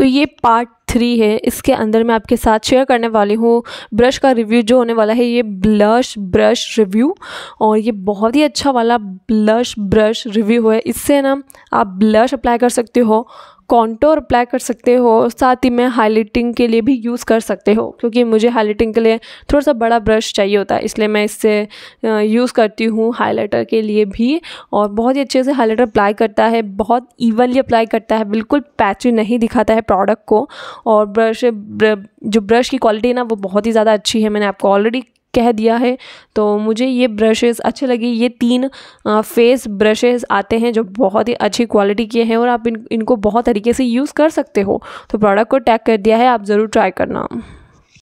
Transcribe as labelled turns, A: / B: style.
A: तो ये part three है इसके अंदर मैं आपके साथ शेयर करने वाली हूँ ब्रश का रिव्यू जो होने वाला है ये ब्लश ब्रश रिव्यू और ये बहुत ही अच्छा वाला ब्लश ब्रश रिव्यू है इससे ना आप ब्लश अप्लाई कर सकते हो कॉन्टोर अप्लाई कर सकते हो साथ ही में हाइलाइटिंग के लिए भी यूज़ कर सकते हो क्योंकि मुझे हाईलाइटिंग के लिए थोड़ा सा बड़ा ब्रश चाहिए होता है इसलिए मैं इससे यूज़ करती हूँ हाईलाइटर के लिए भी और बहुत ही अच्छे से हाईलाइटर अप्लाई करता है बहुत ईवनली अप्लाई करता है बिल्कुल पैची नहीं दिखाता है प्रोडक्ट को और ब्रश जो ब्रश की क्वालिटी है ना वो बहुत ही ज़्यादा अच्छी है मैंने आपको ऑलरेडी कह दिया है तो मुझे ये ब्रशेस अच्छे लगे ये तीन फेस ब्रशेस आते हैं जो बहुत ही अच्छी क्वालिटी के हैं और आप इन इनको बहुत तरीके से यूज़ कर सकते हो तो प्रोडक्ट को टैग कर दिया है आप ज़रूर ट्राई करना